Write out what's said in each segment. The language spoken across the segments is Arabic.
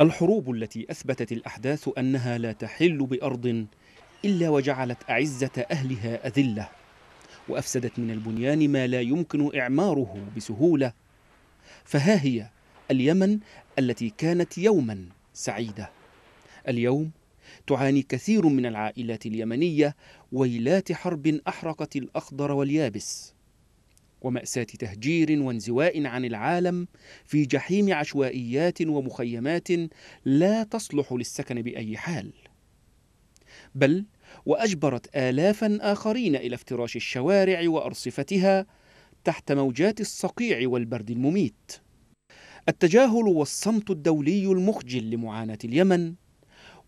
الحروب التي اثبتت الاحداث انها لا تحل بارض الا وجعلت اعزه اهلها اذله وافسدت من البنيان ما لا يمكن اعماره بسهوله فها هي اليمن التي كانت يوما سعيده اليوم تعاني كثير من العائلات اليمنيه ويلات حرب احرقت الاخضر واليابس ومأساة تهجير وانزواء عن العالم في جحيم عشوائيات ومخيمات لا تصلح للسكن بأي حال. بل وأجبرت آلافا آخرين إلى افتراش الشوارع وأرصفتها تحت موجات الصقيع والبرد المميت. التجاهل والصمت الدولي المخجل لمعاناة اليمن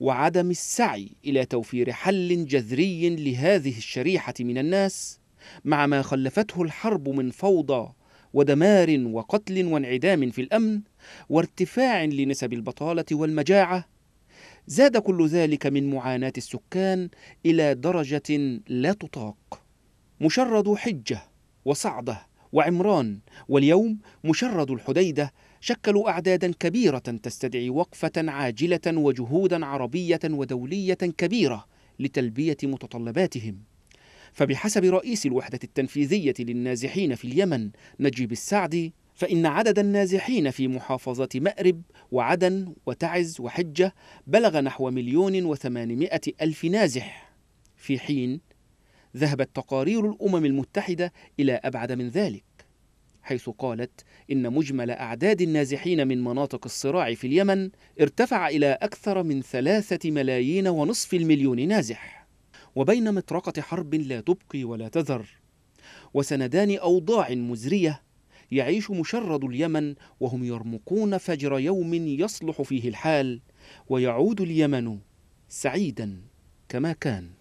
وعدم السعي الى توفير حل جذري لهذه الشريحه من الناس مع ما خلفته الحرب من فوضى ودمار وقتل وانعدام في الامن وارتفاع لنسب البطاله والمجاعه زاد كل ذلك من معاناه السكان الى درجه لا تطاق مشرد حجه وصعده وعمران واليوم مشرد الحديده شكلوا اعدادا كبيره تستدعي وقفه عاجله وجهودا عربيه ودوليه كبيره لتلبيه متطلباتهم فبحسب رئيس الوحدة التنفيذية للنازحين في اليمن نجيب السعدي فإن عدد النازحين في محافظة مأرب وعدن وتعز وحجة بلغ نحو مليون وثمانمائة ألف نازح في حين ذهبت تقارير الأمم المتحدة إلى أبعد من ذلك حيث قالت إن مجمل أعداد النازحين من مناطق الصراع في اليمن ارتفع إلى أكثر من ثلاثة ملايين ونصف المليون نازح وبين مطرقة حرب لا تبقي ولا تذر وسندان أوضاع مزرية يعيش مشرد اليمن وهم يرمقون فجر يوم يصلح فيه الحال ويعود اليمن سعيدا كما كان